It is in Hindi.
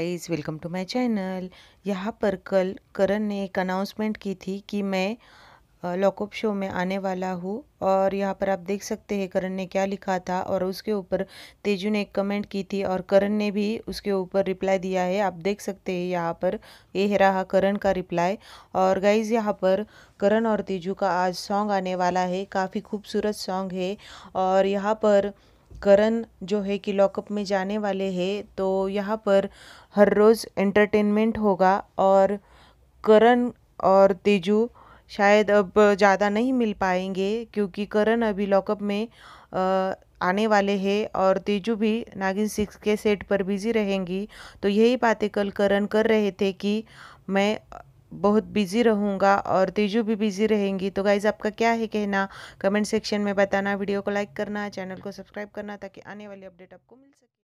guys welcome to my channel यहाँ पर कल करण ने एक अनाउंसमेंट की थी कि मैं लॉकअप शो में आने वाला हूँ और यहाँ पर आप देख सकते हैं करण ने क्या लिखा था और उसके ऊपर तेजू ने एक कमेंट की थी और करण ने भी उसके ऊपर रिप्लाई दिया है आप देख सकते हैं यहाँ पर ये रहा करण का रिप्लाई और गाइज़ यहाँ पर करण और तेजू का आज सॉन्ग आने वाला है काफ़ी खूबसूरत सॉन्ग है और यहाँ पर करण जो है कि लॉकअप में जाने वाले हैं तो यहाँ पर हर रोज़ एंटरटेनमेंट होगा और करण और तेजू शायद अब ज़्यादा नहीं मिल पाएंगे क्योंकि करण अभी लॉकअप में आने वाले हैं और तेजू भी नागिन सिक्स के सेट पर बिजी रहेंगी तो यही बातें कल करण कर रहे थे कि मैं बहुत बिज़ी रहूँगा और तेजू भी बिज़ी रहेंगी तो गाइज़ आपका क्या है कहना कमेंट सेक्शन में बताना वीडियो को लाइक करना चैनल को सब्सक्राइब करना ताकि आने वाली अपडेट आपको मिल सके